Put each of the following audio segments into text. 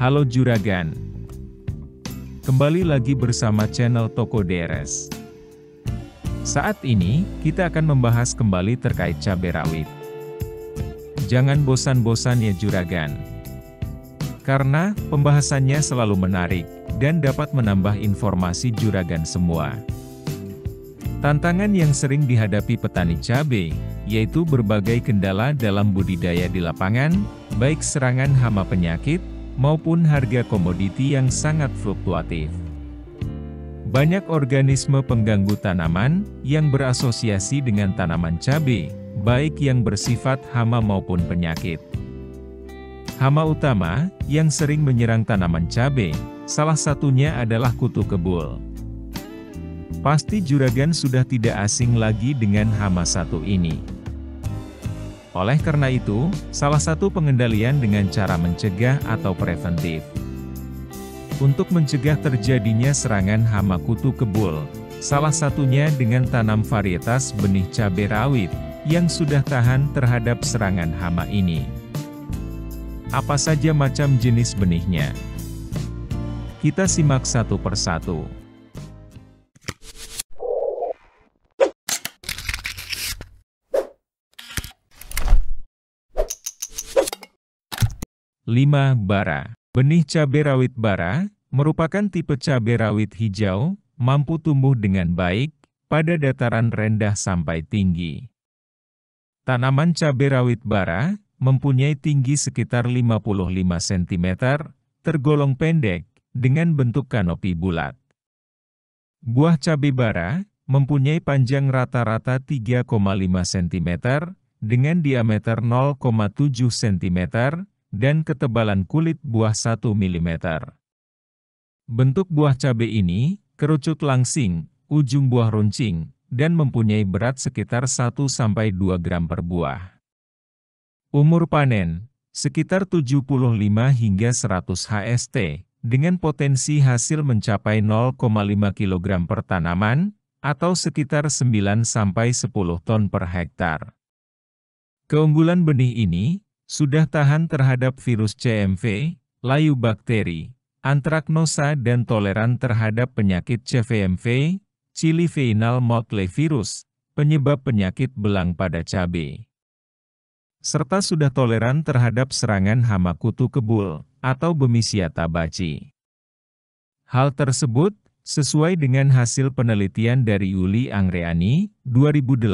Halo Juragan. Kembali lagi bersama channel Toko Deres. Saat ini, kita akan membahas kembali terkait cabai rawit. Jangan bosan-bosan ya Juragan. Karena, pembahasannya selalu menarik, dan dapat menambah informasi Juragan semua. Tantangan yang sering dihadapi petani cabai, yaitu berbagai kendala dalam budidaya di lapangan, baik serangan hama penyakit, maupun harga komoditi yang sangat fluktuatif. Banyak organisme pengganggu tanaman yang berasosiasi dengan tanaman cabai, baik yang bersifat hama maupun penyakit. Hama utama yang sering menyerang tanaman cabai, salah satunya adalah kutu kebul. Pasti juragan sudah tidak asing lagi dengan hama satu ini. Oleh karena itu, salah satu pengendalian dengan cara mencegah atau preventif. Untuk mencegah terjadinya serangan hama kutu kebul, salah satunya dengan tanam varietas benih cabai rawit, yang sudah tahan terhadap serangan hama ini. Apa saja macam jenis benihnya? Kita simak satu persatu. 5. Bara Benih cabai rawit bara merupakan tipe cabai rawit hijau, mampu tumbuh dengan baik pada dataran rendah sampai tinggi. Tanaman cabai rawit bara mempunyai tinggi sekitar 55 cm, tergolong pendek, dengan bentuk kanopi bulat. Buah cabai bara mempunyai panjang rata-rata 3,5 cm, dengan diameter 0,7 cm, dan ketebalan kulit buah 1 mm. Bentuk buah cabai ini, kerucut langsing, ujung buah runcing, dan mempunyai berat sekitar 1-2 gram per buah. Umur panen, sekitar 75 hingga 100 HST, dengan potensi hasil mencapai 0,5 kg per tanaman, atau sekitar 9-10 ton per hektar. Keunggulan benih ini, sudah tahan terhadap virus CMV, layu bakteri, antraknosa dan toleran terhadap penyakit CVMV, veinal motley virus, penyebab penyakit belang pada cabai. Serta sudah toleran terhadap serangan hama kutu kebul atau bemisia tabaci. Hal tersebut sesuai dengan hasil penelitian dari Yuli Angreani 2018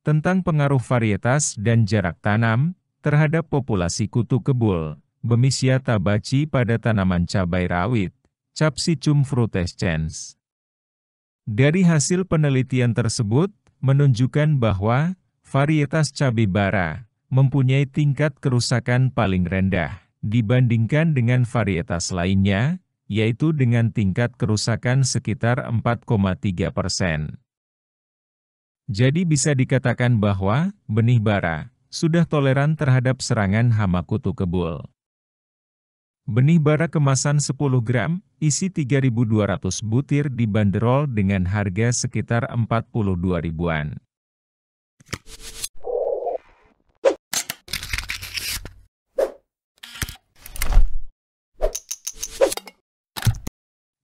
tentang pengaruh varietas dan jarak tanam terhadap populasi kutu kebul, Bemisia tabaci pada tanaman cabai rawit, Capsicum frutescens. Dari hasil penelitian tersebut, menunjukkan bahwa varietas cabai bara mempunyai tingkat kerusakan paling rendah dibandingkan dengan varietas lainnya, yaitu dengan tingkat kerusakan sekitar 4,3 persen. Jadi bisa dikatakan bahwa benih bara sudah toleran terhadap serangan hama kutu kebul. Benih bara kemasan 10 gram, isi 3.200 butir dibanderol dengan harga sekitar 42 ribuan.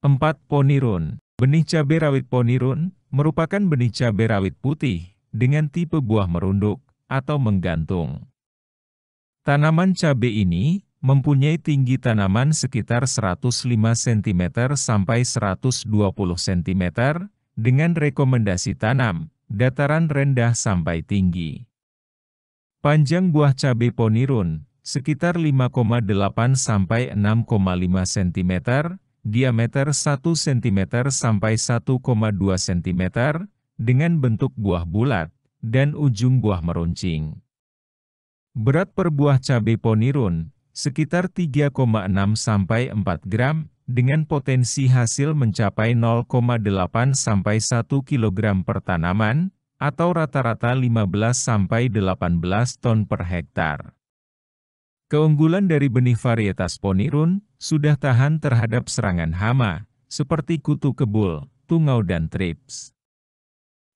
Empat ponirun. Benih cabai rawit ponirun merupakan benih cabai rawit putih dengan tipe buah merunduk atau menggantung. Tanaman cabai ini mempunyai tinggi tanaman sekitar 105 cm sampai 120 cm, dengan rekomendasi tanam, dataran rendah sampai tinggi. Panjang buah cabai ponirun, sekitar 5,8 sampai 6,5 cm, diameter 1 cm sampai 1,2 cm, dengan bentuk buah bulat, dan ujung buah meruncing. Berat per buah cabai ponirun, sekitar 3,6 sampai 4 gram, dengan potensi hasil mencapai 0,8 sampai 1 kg per tanaman, atau rata-rata 15 sampai 18 ton per hektar. Keunggulan dari benih varietas ponirun sudah tahan terhadap serangan hama, seperti kutu kebul, tungau dan trips.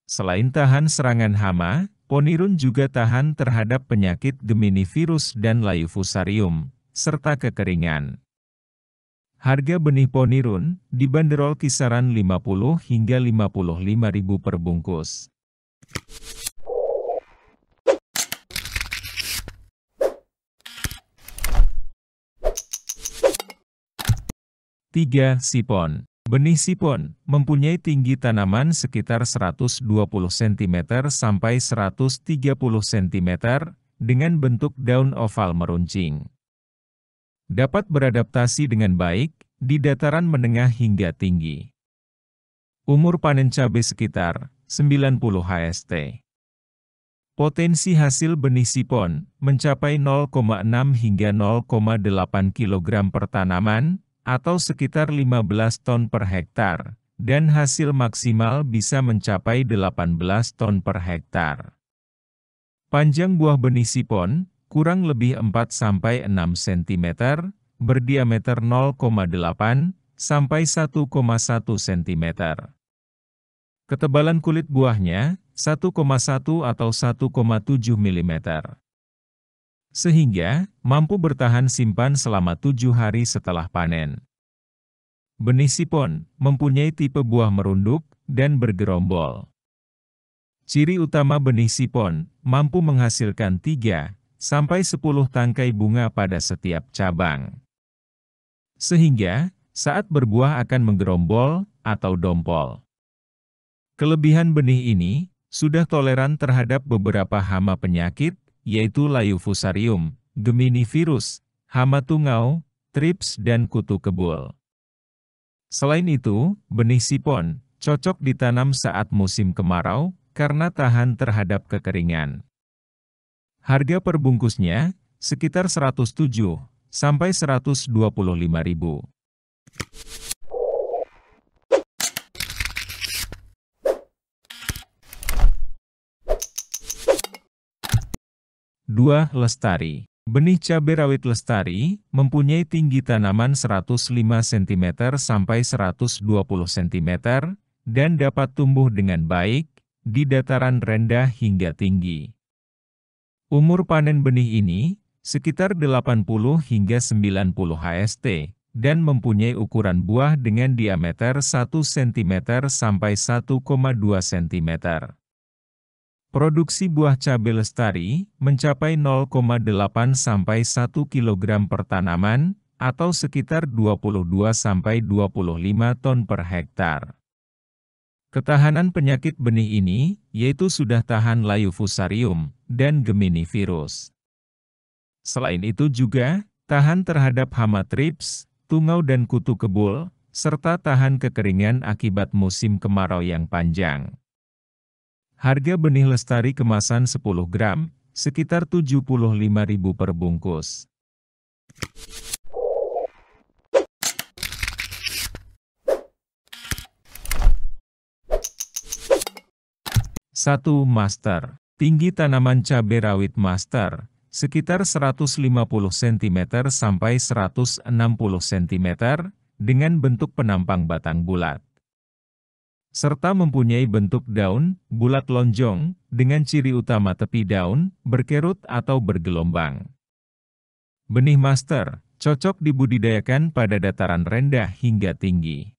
Selain tahan serangan hama, ponirun juga tahan terhadap penyakit gemini virus dan layu fusarium, serta kekeringan. Harga benih ponirun dibanderol kisaran 50 hingga 55 ribu per bungkus. Tiga sipon. Benih sipon mempunyai tinggi tanaman sekitar 120 cm sampai 130 cm dengan bentuk daun oval meruncing. Dapat beradaptasi dengan baik di dataran menengah hingga tinggi. Umur panen cabai sekitar 90 HST. Potensi hasil benih sipon mencapai 0,6 hingga 0,8 kg per tanaman atau sekitar 15 ton per hektar, dan hasil maksimal bisa mencapai 18 ton per hektar. Panjang buah benih sipon, kurang lebih 4-6 cm, berdiameter 0,8 sampai 1,1 cm. Ketebalan kulit buahnya, 1,1 atau 1,7 mm sehingga mampu bertahan simpan selama tujuh hari setelah panen. Benih sipon mempunyai tipe buah merunduk dan bergerombol. Ciri utama benih sipon mampu menghasilkan 3 sampai 10 tangkai bunga pada setiap cabang. Sehingga, saat berbuah akan menggerombol atau dompol. Kelebihan benih ini sudah toleran terhadap beberapa hama penyakit yaitu layu fusarium Gemini virus, hama tungau, trips dan kutu kebul. Selain itu, benih sipon cocok ditanam saat musim kemarau karena tahan terhadap kekeringan. Harga perbungkusnya sekitar 107 sampai 125 ribu. 2. Lestari Benih cabai rawit lestari mempunyai tinggi tanaman 105 cm sampai 120 cm dan dapat tumbuh dengan baik di dataran rendah hingga tinggi. Umur panen benih ini sekitar 80 hingga 90 HST dan mempunyai ukuran buah dengan diameter 1 cm sampai 1,2 cm. Produksi buah cabai lestari mencapai 0,8 sampai 1 kg per tanaman atau sekitar 22 sampai 25 ton per hektar. Ketahanan penyakit benih ini yaitu sudah tahan layu fusarium dan gemini virus. Selain itu juga tahan terhadap hama trips, tungau dan kutu kebul serta tahan kekeringan akibat musim kemarau yang panjang. Harga benih lestari kemasan 10 gram, sekitar 75.000 per bungkus. Satu Master Tinggi tanaman cabai rawit master, sekitar 150 cm sampai 160 cm, dengan bentuk penampang batang bulat serta mempunyai bentuk daun, bulat lonjong, dengan ciri utama tepi daun, berkerut atau bergelombang. Benih master, cocok dibudidayakan pada dataran rendah hingga tinggi.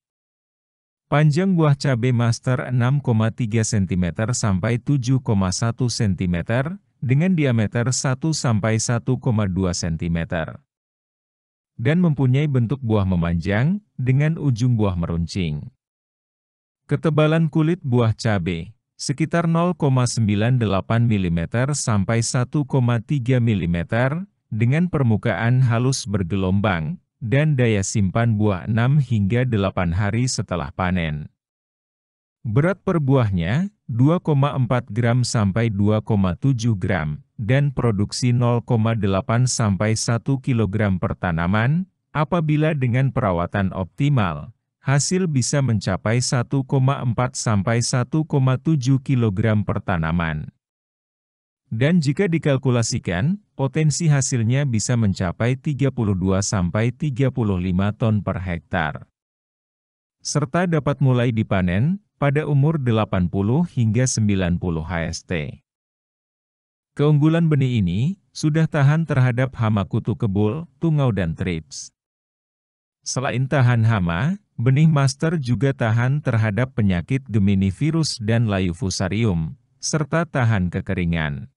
Panjang buah cabai master 6,3 cm sampai 7,1 cm, dengan diameter 1 sampai 1,2 cm. Dan mempunyai bentuk buah memanjang, dengan ujung buah meruncing. Ketebalan kulit buah cabai, sekitar 0,98 mm sampai 1,3 mm, dengan permukaan halus bergelombang, dan daya simpan buah 6 hingga 8 hari setelah panen. Berat per buahnya, 2,4 gram sampai 2,7 gram, dan produksi 0,8 sampai 1 kg per tanaman, apabila dengan perawatan optimal hasil bisa mencapai 1,4 sampai 1,7 kg per tanaman. Dan jika dikalkulasikan, potensi hasilnya bisa mencapai 32 sampai 35 ton per hektar. Serta dapat mulai dipanen pada umur 80 hingga 90 HST. Keunggulan benih ini sudah tahan terhadap hama kutu kebul, tungau dan trips. Selain tahan hama, Benih master juga tahan terhadap penyakit Gemini virus dan layu fusarium, serta tahan kekeringan.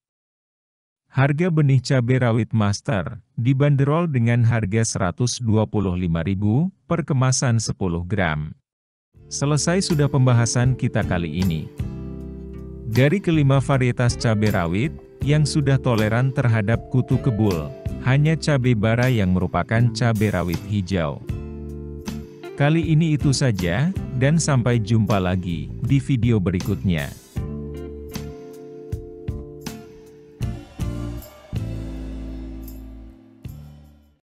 Harga benih cabai rawit master dibanderol dengan harga Rp125.000 per kemasan 10 gram. Selesai sudah pembahasan kita kali ini. Dari kelima varietas cabai rawit yang sudah toleran terhadap kutu kebul, hanya cabai bara yang merupakan cabai rawit hijau. Kali ini itu saja, dan sampai jumpa lagi di video berikutnya.